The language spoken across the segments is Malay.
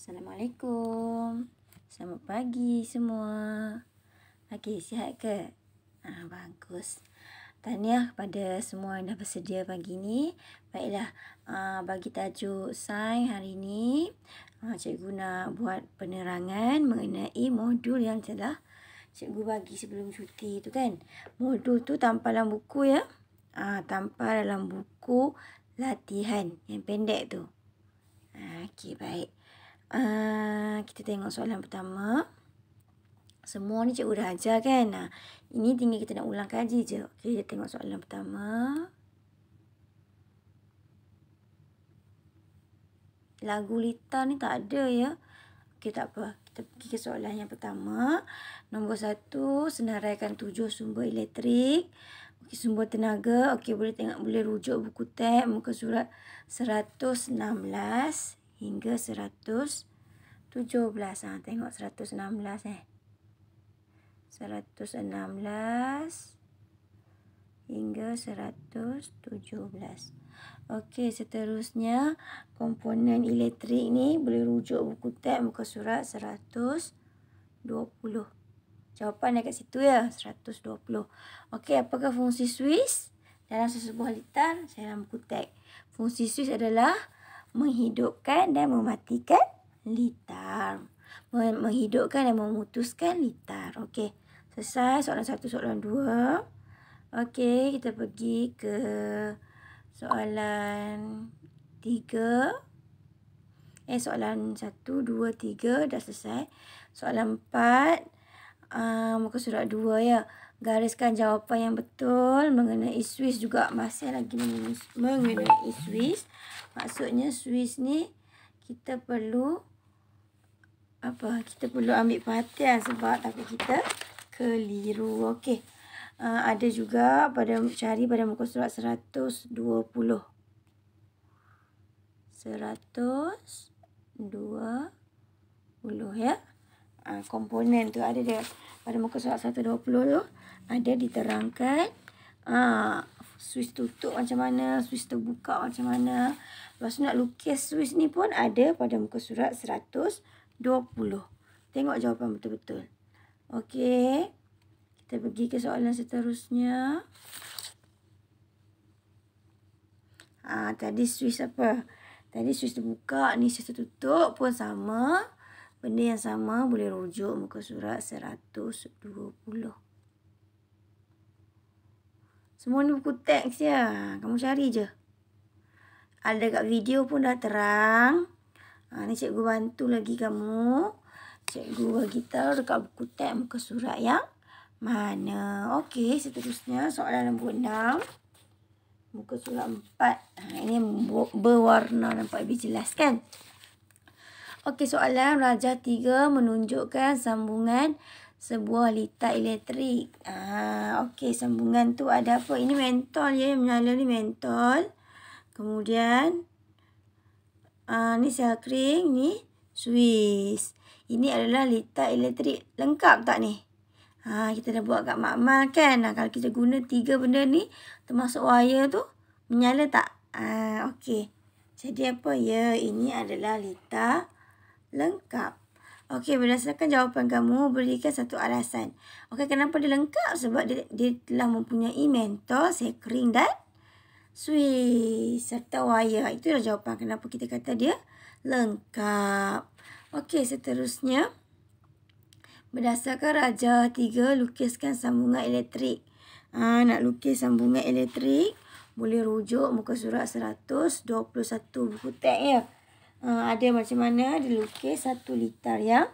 Assalamualaikum. Selamat pagi semua. Okey, sihat ke? Ah, ha, bagus. Tahniah kepada semua yang dah bersedia pagi ni. Baiklah, uh, bagi tajuk sains hari ni, uh, ah, cikgu nak buat penerangan mengenai modul yang telah cikgu bagi sebelum cuti tu kan. Modul tu tanpa dalam buku ya. Ah, uh, tampal dalam buku latihan yang pendek tu. Ah, okey, baik. Uh, kita tengok soalan pertama. Semua ni cikgu dah ajar kan? Nah, ini tinggal kita nak ulang kaji je. Okay, kita tengok soalan pertama. Lagu Lita ni tak ada ya. Okey, tak apa. Kita pergi ke soalan yang pertama. Nombor satu, senaraikan tujuh sumber elektrik. Okey, sumber tenaga. Okey, boleh tengok, boleh rujuk buku teks. Muka surat 116. 116 hingga 117. Ha, ah, tengok 116 eh. 116 hingga 117. Okey, seterusnya komponen elektrik ni boleh rujuk buku teks muka surat 120. Jawapan dekat situ ya, 120. Okey, apakah fungsi Swiss dalam sesebuah litar? Saya dalam buku teks. Fungsi Swiss adalah menghidupkan dan mematikan litar. Menghidupkan dan memutuskan litar. Okey. Selesai soalan satu, soalan dua. Okey, kita pergi ke soalan tiga. Eh, soalan satu, dua, tiga dah selesai. Soalan empat. Uh, muka surat dua ya. Gariskan jawapan yang betul mengenai Swiss juga masih lagi mengenai Swiss. Maksudnya Swiss ni kita perlu apa? Kita perlu ambil perhatian sebab takut kita keliru. Okey. Uh, ada juga pada cari pada muka surat 120. 120 20 ya. Ah uh, komponen tu ada dia pada muka surat 120 tu ada diterangkan uh, ah, Swiss tutup macam mana, Swiss terbuka macam mana. Lepas nak lukis Swiss ni pun ada pada muka surat 120. Tengok jawapan betul-betul. Okey. Kita pergi ke soalan seterusnya. Ah Tadi Swiss apa? Tadi Swiss terbuka, ni Swiss tertutup pun sama. Benda yang sama boleh rujuk muka surat 120. 120. Semua ni buku teks ya, Kamu cari je. Ada kat video pun dah terang. Ha, ni cikgu bantu lagi kamu. Cikgu bagi tahu dekat buku teks muka surat yang mana. Okey, seterusnya soalan nombor 6. Muka surat 4. Ha, ini berwarna nampak lebih jelas kan? Okey, soalan Raja 3 menunjukkan sambungan sebuah litar elektrik. Ah, okey sambungan tu ada apa? Ini mentol ya, yang menyala ni mentol. Kemudian ah ni sel kering ni Swiss. Ini adalah litar elektrik lengkap tak ni? Ha, kita dah buat kat makmal kan? Ha, kalau kita guna tiga benda ni, termasuk wire tu, menyala tak? Ha, Okey. Jadi apa? Ya, ini adalah litar lengkap. Okey, berdasarkan jawapan kamu, berikan satu alasan. Okey, kenapa dia lengkap? Sebab dia, dia telah mempunyai mentor, sekering dan Swiss serta wire. Itulah jawapan kenapa kita kata dia lengkap. Okey, seterusnya. Berdasarkan Raja tiga lukiskan sambungan elektrik. Ha, nak lukis sambungan elektrik, boleh rujuk muka surat 121 buku teks ya. Ha, ada macam mana dia lukis satu litar yang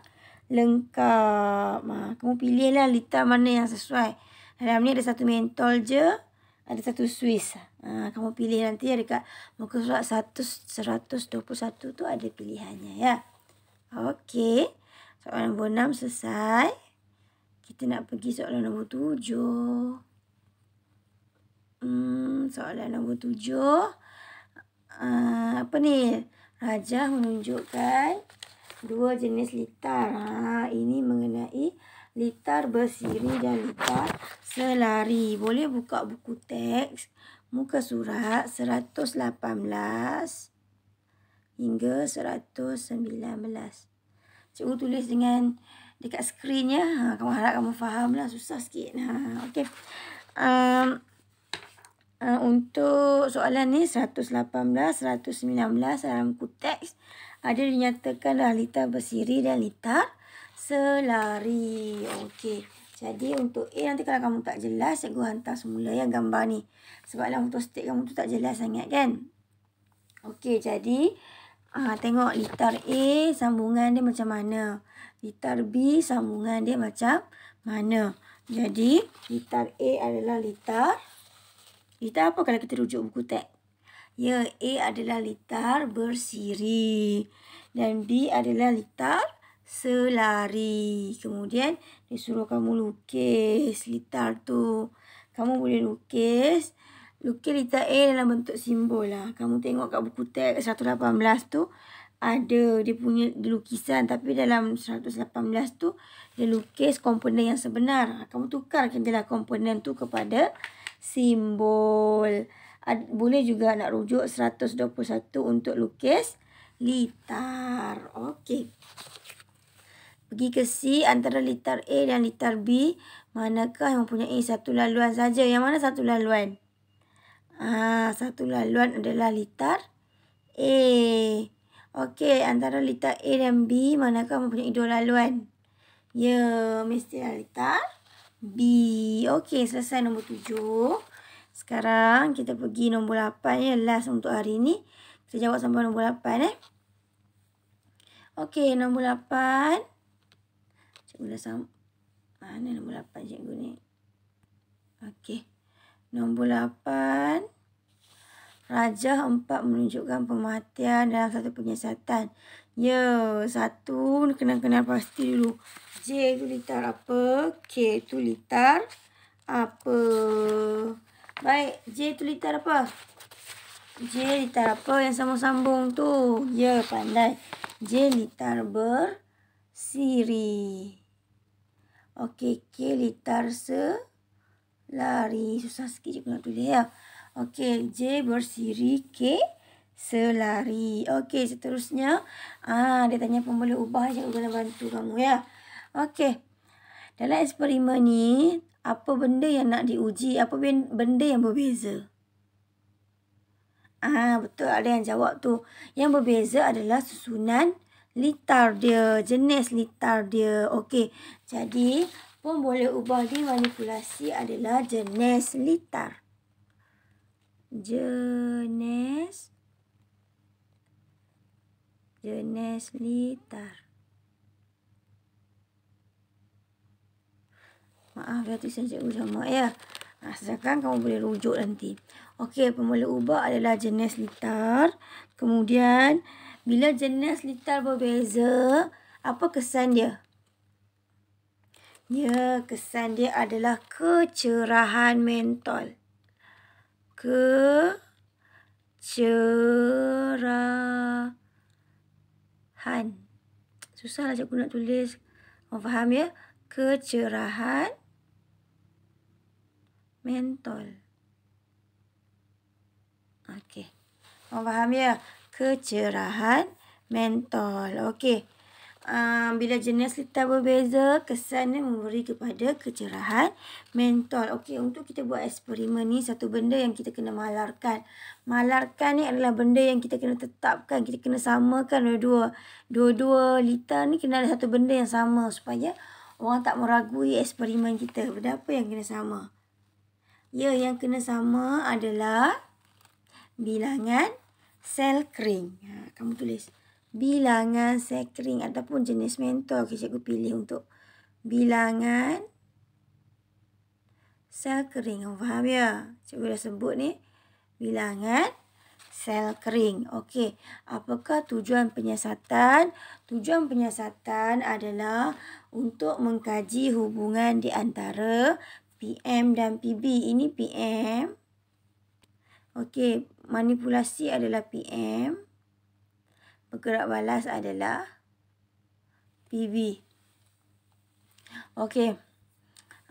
lengkap. Ha, kamu pilihlah litar mana yang sesuai. Dalam ni ada satu mentol je. Ada satu swiss. Ha, kamu pilih nanti Ada dekat muka surat 121 tu ada pilihannya ya. Okey. Soalan nombor 6 selesai. Kita nak pergi soalan nombor 7. Hmm, soalan nombor 7. Uh, ah, Apa ni? Hajah menunjukkan dua jenis litar. Ha, ini mengenai litar bersiri dan litar selari. Boleh buka buku teks muka surat 118 hingga 119. Cikgu tulis dengan dekat skrinnya. Ha, kamu harap kamu faham lah. Susah sikit. Ha, okay. Um, Ah, untuk soalan ni 118, 119 dalam kuteks ada dinyatakan dah bersiri dan litar selari. Okey. Jadi untuk A nanti kalau kamu tak jelas, cikgu hantar semula ya gambar ni. Sebab untuk foto stick kamu tu tak jelas sangat kan. Okey, jadi uh, tengok litar A sambungan dia macam mana. Litar B sambungan dia macam mana. Jadi litar A adalah litar Litar apa kalau kita rujuk buku teks? Ya, A adalah litar bersiri. Dan B adalah litar selari. Kemudian, dia suruh kamu lukis litar tu. Kamu boleh lukis. Lukis litar A dalam bentuk simbol lah. Kamu tengok kat buku teks 118 tu. Ada dia punya dia lukisan. Tapi dalam 118 tu, dia lukis komponen yang sebenar. Kamu tukarkan dia komponen tu kepada simbol. Ad, boleh juga nak rujuk 121 untuk lukis litar. Okey. Pergi ke C antara litar A dan litar B. Manakah yang mempunyai satu laluan saja? Yang mana satu laluan? Ah, satu laluan adalah litar A. Okey, antara litar A dan B, manakah mempunyai dua laluan? Ya, mesti lah litar A. B. Okey, selesai nombor tujuh. Sekarang kita pergi nombor lapan ya. Last untuk hari ini. Kita jawab sampai nombor lapan eh. Okey, nombor lapan. Cikgu dah sama. Mana nombor lapan cikgu ni? Okey. Nombor lapan. Raja empat menunjukkan pematian dalam satu penyiasatan. Ya, satu kenal-kenal pasti dulu. J tu litar apa? K tu litar apa? Baik, J tu litar apa? J litar apa yang sama sambung tu? Ya, pandai. J litar bersiri. Okey, K litar se lari Susah sikit je nak tulis ya. Okey, J bersiri, K bersiri selari. Okey, seterusnya. Ah, dia tanya pun boleh ubah je. Boleh bantu kamu ya. Okey. Dalam eksperimen ni, apa benda yang nak diuji? Apa benda yang berbeza? Ah Betul, ada yang jawab tu. Yang berbeza adalah susunan litar dia. Jenis litar dia. Okey. Jadi, pun boleh ubah di manipulasi adalah jenis litar. Jenis jenis litar. Maaf berarti saja ulama ya. Asalkan ah, kamu boleh rujuk nanti. Okey, pemula ubah adalah jenis litar. Kemudian, bila jenis litar berbeza, apa kesan dia? Ya, kesan dia adalah kecerahan mental. Kecerahan kecerahan. Susahlah cikgu nak tulis. Oh, faham ya? Kecerahan. Mental. Okey. Oh, faham ya? Kecerahan. Mental. Okey. Ehm, bila jenis kita berbeza, kesannya memberi kepada kecerahan mental. Okey, untuk kita buat eksperimen ni, satu benda yang kita kena malarkan. Malarkan ni adalah benda yang kita kena tetapkan. Kita kena samakan dua-dua. Dua-dua liter ni kena ada satu benda yang sama supaya orang tak meragui eksperimen kita. Benda apa yang kena sama? Ya, yang kena sama adalah bilangan sel kering. Ha, kamu tulis bilangan sekring ataupun jenis mentor ke cikgu pilih untuk bilangan sel kering. Faham ya? Cikgu dah sebut ni bilangan sel kering. Okey, apakah tujuan penyiasatan? Tujuan penyiasatan adalah untuk mengkaji hubungan di antara PM dan PB. Ini PM. Okey, manipulasi adalah PM kerap balas adalah PB. Okey.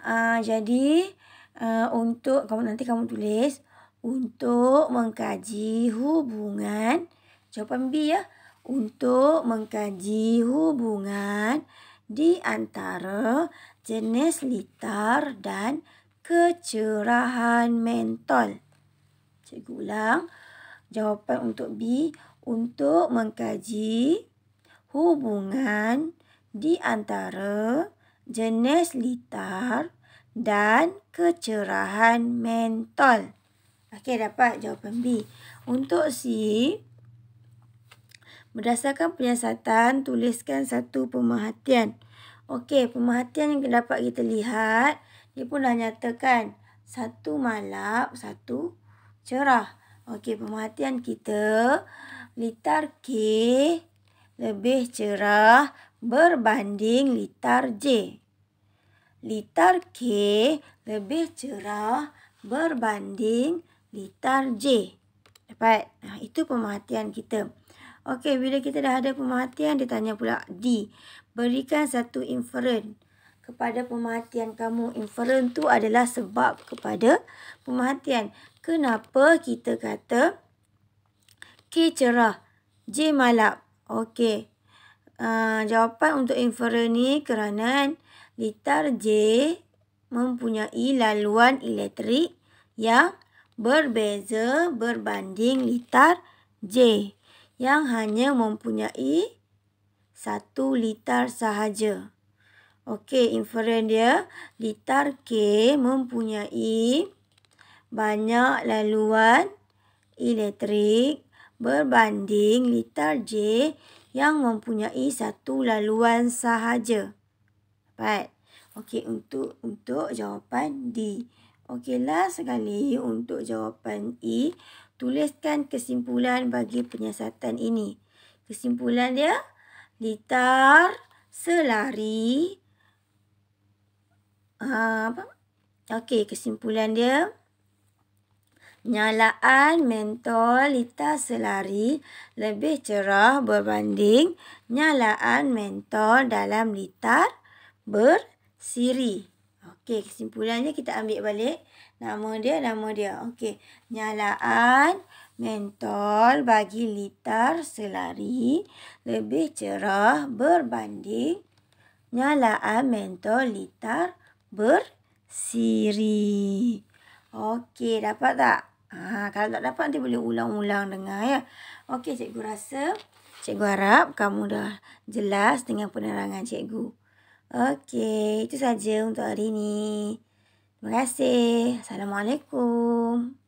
Uh, jadi, uh, untuk kamu nanti kamu tulis untuk mengkaji hubungan jawapan B ya. Untuk mengkaji hubungan di antara jenis litar dan kecerahan mentol. Cikgu ulang. Jawapan untuk B untuk mengkaji hubungan di antara jenis litar dan kecerahan mentol. Okey, dapat jawapan B. Untuk C, berdasarkan penyiasatan, tuliskan satu pemerhatian. Okey, pemerhatian yang dapat kita lihat, dia pun dah nyatakan satu malap, satu cerah. Okey, pemerhatian kita litar K lebih cerah berbanding litar J. Litar K lebih cerah berbanding litar J. Dapat? Nah, itu pemerhatian kita. Okey, bila kita dah ada pemerhatian, dia tanya pula D. Berikan satu inferen kepada pemerhatian kamu. Inferen tu adalah sebab kepada pemerhatian. Kenapa kita kata... Lah. Okey, cerah. J, malap. Okey. Uh, jawapan untuk infera ni kerana litar J mempunyai laluan elektrik yang berbeza berbanding litar J yang hanya mempunyai satu litar sahaja. Okey, infera dia litar K mempunyai banyak laluan elektrik berbanding liter J yang mempunyai satu laluan sahaja. Baik, Okey, untuk untuk jawapan D. Okeylah sekali untuk jawapan E. Tuliskan kesimpulan bagi penyiasatan ini. Kesimpulan dia, liter selari. Uh, apa? Okey, kesimpulan dia. Nyalaan mentolitas selari lebih cerah berbanding nyalaan mentol dalam litar bersiri. Okey, kesimpulannya kita ambil balik. Nama dia, nama dia. Okey, nyalaan mentol bagi litar selari lebih cerah berbanding nyalaan mentol litar bersiri. Okey, dapat tak? Ha, kalau tak dapat nanti boleh ulang-ulang dengar ya. Okey cikgu rasa. Cikgu harap kamu dah jelas dengan penerangan cikgu. Okey itu saja untuk hari ini. Terima kasih. Assalamualaikum.